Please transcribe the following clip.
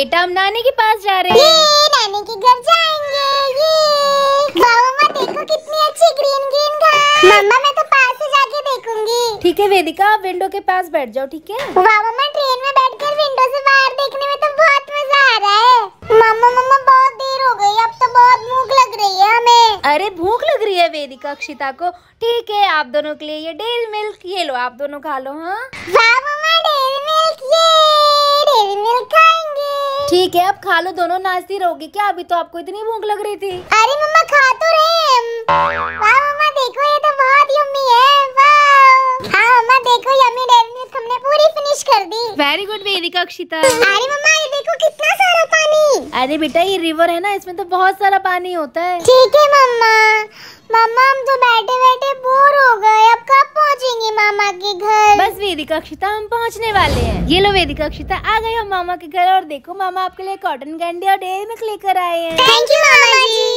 बेटा हम नानी के पास जा रहे हैं नानी के घर जाएंगे ये मम्मा देखो कितनी अच्छी ग्रीन ग्रीन घास मम्मा मैं तो पास से जाके देखूंगी ठीक है वेदिका आप विंडो के पास बैठ जाओ ठीक है मम्मा ट्रेन में बैठकर विंडो से बाहर देखने में तो बहुत मजा आ रहा है मम्मा मम्मा बहुत देर हो गई अब तो बहुत भूख लग रही है हमें अरे भूख लग रही है वेदिका अक्षिता को ठीक है आप दोनों के लिए ये डेल मिल्क ये लो आप दोनों खा लो हाँ ठीक है अब खा लो दोनों नाचती रहोगे क्या अभी तो आपको इतनी भूख लग रही थी अरे मम्मा खा तो रहे मम्मा देखो ये तो बहुत यम्मी है हाँ मम्मा देखो यम्मी डेली हमने पूरी फिनिश कर दी वेरी गुड वेदिका अक्षिता अरे मम्मा ये देखो कितना सारा पानी अरे बेटा ये रिवर है ना इसमें तो बहुत सारा पानी होता है ठीक है मम्मा मम्मा हम तो बैठे वेदिका क्षिता हम पहुंचने वाले हैं ये लो वेदिका क्षिता आ गए हम मामा के घर और देखो मामा आपके लिए कॉटन कैंडी और डेयरी मिल्क लेकर आए हैं थैंक यू मामा जी